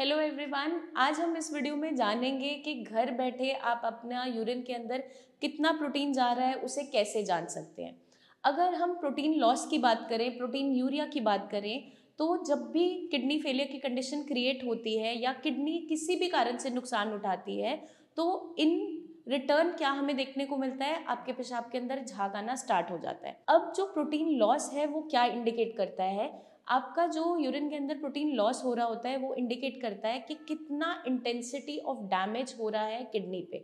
hello everyone आज हम इस वीडियो में जानेंगे कि घर बैठे आप अपना यूरिन के अंदर कितना प्रोटीन जा रहा है उसे कैसे जान सकते हैं अगर हम प्रोटीन लॉस की बात करें प्रोटीन यूरिया की बात करें तो जब भी किडनी फेलियर की कंडीशन क्रिएट होती है या किडनी किसी भी कारण से नुकसान उठाती है तो इन रिटर्न क्या हमें देखने को मिलता है आपके पेशाब के अंदर झाग आना स्टार्ट हो जाता है अब जो प्रोटीन लॉस है वो क्या इंडिकेट करता है आपका जो यूरिन के अंदर प्रोटीन लॉस हो रहा होता है वो इंडिकेट करता है कि कितना इंटेंसिटी ऑफ डैमेज हो रहा है किडनी पे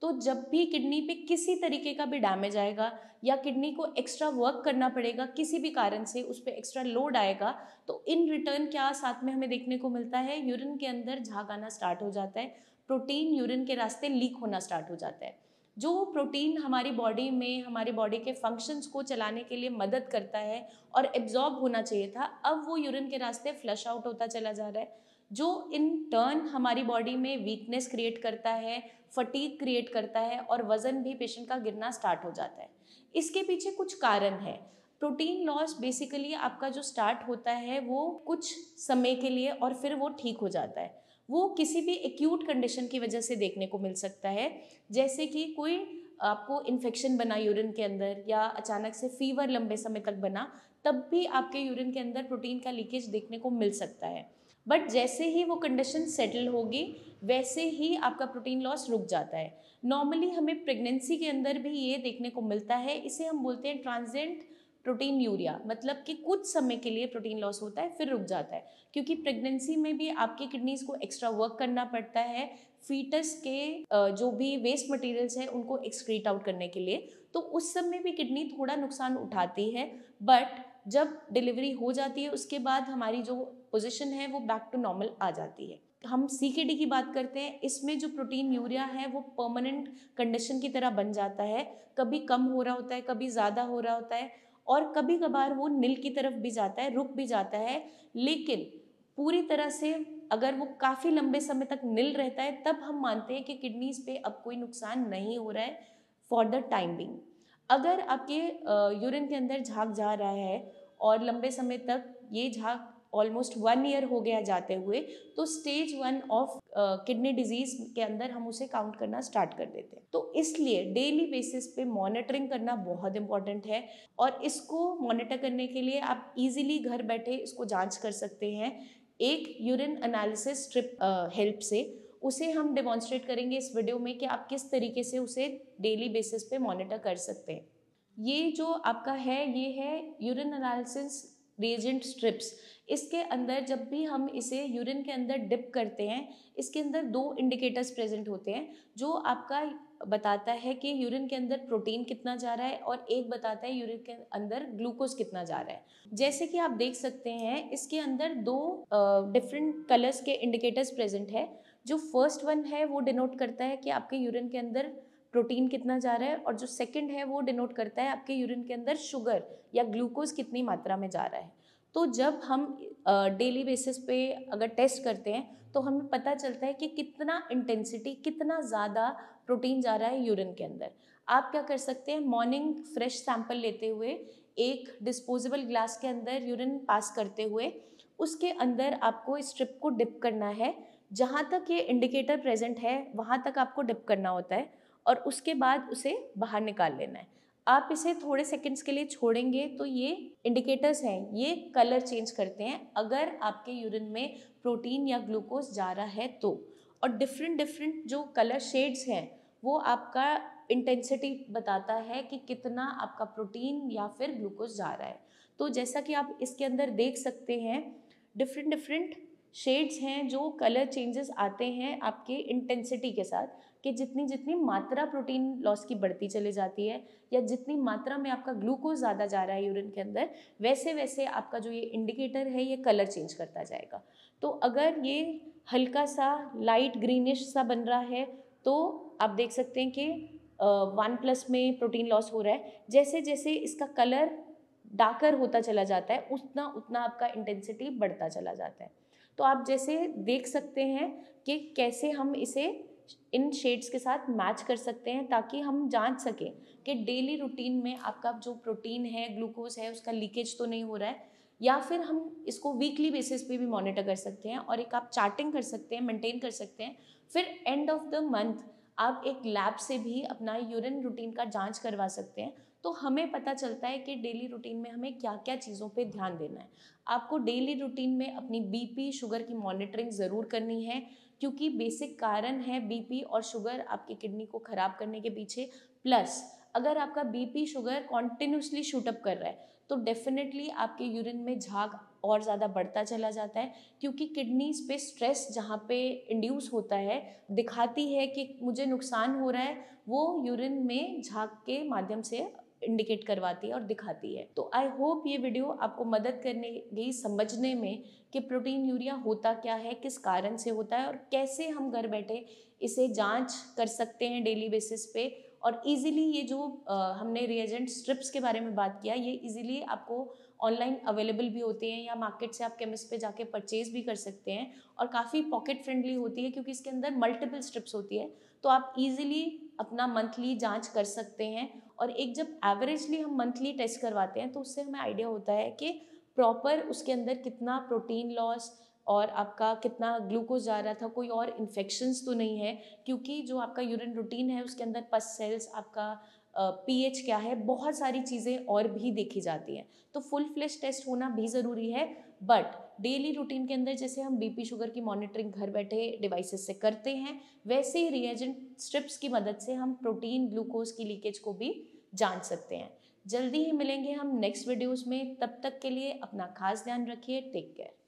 तो जब भी किडनी पे किसी तरीके का भी डैमेज आएगा या किडनी को एक्स्ट्रा वर्क करना पड़ेगा किसी भी कारण से उस पर एक्स्ट्रा लोड आएगा तो इन रिटर्न क्या साथ में हमें देखने को मिलता है यूरिन के अंदर झाग आना स्टार्ट हो जाता है प्रोटीन यूरिन के रास्ते लीक होना स्टार्ट हो जाता है जो प्रोटीन हमारी बॉडी में हमारी बॉडी के फंक्शंस को चलाने के लिए मदद करता है और एब्जॉर्ब होना चाहिए था अब वो यूरिन के रास्ते फ्लश आउट होता चला जा रहा है जो इन टर्न हमारी बॉडी में वीकनेस क्रिएट करता है फटीक क्रिएट करता है और वज़न भी पेशेंट का गिरना स्टार्ट हो जाता है इसके पीछे कुछ कारण है प्रोटीन लॉस बेसिकली आपका जो स्टार्ट होता है वो कुछ समय के लिए और फिर वो ठीक हो जाता है वो किसी भी एक्यूट कंडीशन की वजह से देखने को मिल सकता है जैसे कि कोई आपको इन्फेक्शन बना यूरिन के अंदर या अचानक से फीवर लंबे समय तक बना तब भी आपके यूरिन के अंदर प्रोटीन का लीकेज देखने को मिल सकता है बट जैसे ही वो कंडीशन सेटल होगी वैसे ही आपका प्रोटीन लॉस रुक जाता है नॉर्मली हमें प्रेगनेंसी के अंदर भी ये देखने को मिलता है इसे हम बोलते हैं ट्रांजेंट प्रोटीन यूरिया मतलब कि कुछ समय के लिए प्रोटीन लॉस होता है फिर रुक जाता है क्योंकि प्रेगनेंसी में भी आपकी किडनीज को एक्स्ट्रा वर्क करना पड़ता है फीटस के जो भी वेस्ट मटेरियल्स हैं उनको एक्सक्रीट आउट करने के लिए तो उस समय भी किडनी थोड़ा नुकसान उठाती है बट जब डिलीवरी हो जाती है उसके बाद हमारी जो पोजिशन है वो बैक टू नॉर्मल आ जाती है हम सी की बात करते हैं इसमें जो प्रोटीन यूरिया है वो परमानेंट कंडीशन की तरह बन जाता है कभी कम हो रहा होता है कभी ज़्यादा हो रहा होता है और कभी कभार वो नील की तरफ भी जाता है रुक भी जाता है लेकिन पूरी तरह से अगर वो काफ़ी लंबे समय तक नील रहता है तब हम मानते हैं कि किडनीज पे अब कोई नुकसान नहीं हो रहा है फॉर द टाइम बिंग अगर आपके यूरिन के अंदर झाग जा रहा है और लंबे समय तक ये झाग ऑलमोस्ट वन ईयर हो गया जाते हुए तो stage one of kidney disease के अंदर हम उसे काउंट करना स्टार्ट कर देते हैं तो इसलिए डेली बेसिस पे मॉनिटरिंग करना बहुत इंपॉर्टेंट है और इसको मॉनिटर करने के लिए आप इजीली घर बैठे इसको जांच कर सकते हैं एक यूरिन एनालिसिस ट्रिप हेल्प से उसे हम डेमॉन्स्ट्रेट करेंगे इस वीडियो में कि आप किस तरीके से उसे डेली बेसिस पे मॉनिटर कर सकते हैं ये जो आपका है ये है यूरिन एनालिसिस रेजेंट स्ट्रिप्स इसके अंदर जब भी हम इसे यूरिन के अंदर डिप करते हैं इसके अंदर दो इंडिकेटर्स प्रेजेंट होते हैं जो आपका बताता है कि यूरिन के अंदर प्रोटीन कितना जा रहा है और एक बताता है यूरिन के अंदर ग्लूकोज कितना जा रहा है जैसे कि आप देख सकते हैं इसके अंदर दो डिफरेंट कलर्स के इंडिकेटर्स प्रेजेंट है जो फर्स्ट वन है वो डिनोट करता है कि आपके यूरिन के अंदर प्रोटीन कितना जा रहा है और जो सेकंड है वो डिनोट करता है आपके यूरिन के अंदर शुगर या ग्लूकोज कितनी मात्रा में जा रहा है तो जब हम डेली बेसिस पे अगर टेस्ट करते हैं तो हमें पता चलता है कि कितना इंटेंसिटी कितना ज़्यादा प्रोटीन जा रहा है यूरिन के अंदर आप क्या कर सकते हैं मॉर्निंग फ्रेश सैंपल लेते हुए एक डिस्पोजेबल ग्लास के अंदर यूरिन पास करते हुए उसके अंदर आपको इस स्ट्रिप को डिप करना है जहाँ तक ये इंडिकेटर प्रेजेंट है वहाँ तक आपको डिप करना होता है और उसके बाद उसे बाहर निकाल लेना है आप इसे थोड़े सेकंड्स के लिए छोड़ेंगे तो ये इंडिकेटर्स हैं ये कलर चेंज करते हैं अगर आपके यूरिन में प्रोटीन या ग्लूकोज जा रहा है तो और डिफरेंट डिफरेंट जो कलर शेड्स हैं वो आपका इंटेंसिटी बताता है कि कितना आपका प्रोटीन या फिर ग्लूकोज जा रहा है तो जैसा कि आप इसके अंदर देख सकते हैं डिफरेंट डिफरेंट शेड्स हैं जो कलर चेंजेस आते हैं आपके इंटेंसिटी के साथ कि जितनी जितनी मात्रा प्रोटीन लॉस की बढ़ती चली जाती है या जितनी मात्रा में आपका ग्लूकोज ज़्यादा जा रहा है यूरिन के अंदर वैसे वैसे आपका जो ये इंडिकेटर है ये कलर चेंज करता जाएगा तो अगर ये हल्का सा लाइट ग्रीनिश सा बन रहा है तो आप देख सकते हैं कि वन प्लस में प्रोटीन लॉस हो रहा है जैसे जैसे इसका कलर डार्कर होता चला जाता है उतना उतना आपका इंटेंसिटी बढ़ता चला जाता है तो आप जैसे देख सकते हैं कि कैसे हम इसे इन शेड्स के साथ मैच कर सकते हैं ताकि हम जांच सकें कि डेली रूटीन में आपका जो प्रोटीन है ग्लूकोज है उसका लीकेज तो नहीं हो रहा है या फिर हम इसको वीकली बेसिस पे भी मॉनिटर कर सकते हैं और एक आप चार्टिंग कर सकते हैं मेंटेन कर सकते हैं फिर एंड ऑफ द मंथ आप एक लैब से भी अपना यूरिन रूटीन का जांच करवा सकते हैं तो हमें पता चलता है कि डेली रूटीन में हमें क्या क्या चीज़ों पे ध्यान देना है आपको डेली रूटीन में अपनी बीपी शुगर की मॉनिटरिंग ज़रूर करनी है क्योंकि बेसिक कारण है बीपी और शुगर आपकी किडनी को ख़राब करने के पीछे प्लस अगर आपका बीपी शुगर कॉन्टिन्यूसली शूटअप कर रहा है तो डेफिनेटली आपके यूरिन में झाग और ज़्यादा बढ़ता चला जाता है क्योंकि किडनीज पे स्ट्रेस जहाँ पे इंड्यूस होता है दिखाती है कि मुझे नुकसान हो रहा है वो यूरिन में झाग के माध्यम से इंडिकेट करवाती है और दिखाती है तो आई होप ये वीडियो आपको मदद करने गई समझने में कि प्रोटीन यूरिया होता क्या है किस कारण से होता है और कैसे हम घर बैठे इसे जांच कर सकते हैं डेली बेसिस पे और इजीली ये जो आ, हमने रिएजेंट स्ट्रिप्स के बारे में बात किया ये इजीली आपको ऑनलाइन अवेलेबल भी होते हैं या मार्केट से आप केमिस्ट पे जाके परचेज भी कर सकते हैं और काफ़ी पॉकेट फ्रेंडली होती है क्योंकि इसके अंदर मल्टीपल स्ट्रिप्स होती है तो आप इजीली अपना मंथली जांच कर सकते हैं और एक जब एवरेजली हम मंथली टेस्ट करवाते हैं तो उससे हमें आइडिया होता है कि प्रॉपर उसके अंदर कितना प्रोटीन लॉस और आपका कितना ग्लूकोज जा रहा था कोई और इन्फेक्शन्स तो नहीं है क्योंकि जो आपका यूरिन रूटीन है उसके अंदर पस सेल्स आपका पीएच क्या है बहुत सारी चीज़ें और भी देखी जाती हैं तो फुल फ्लेश टेस्ट होना भी ज़रूरी है बट डेली रूटीन के अंदर जैसे हम बीपी शुगर की मॉनिटरिंग घर बैठे डिवाइसेस से करते हैं वैसे ही रिएजेंट स्ट्रिप्स की मदद से हम प्रोटीन ग्लूकोज की लीकेज को भी जान सकते हैं जल्दी ही मिलेंगे हम नेक्स्ट वीडियोस में तब तक के लिए अपना खास ध्यान रखिए टेक केयर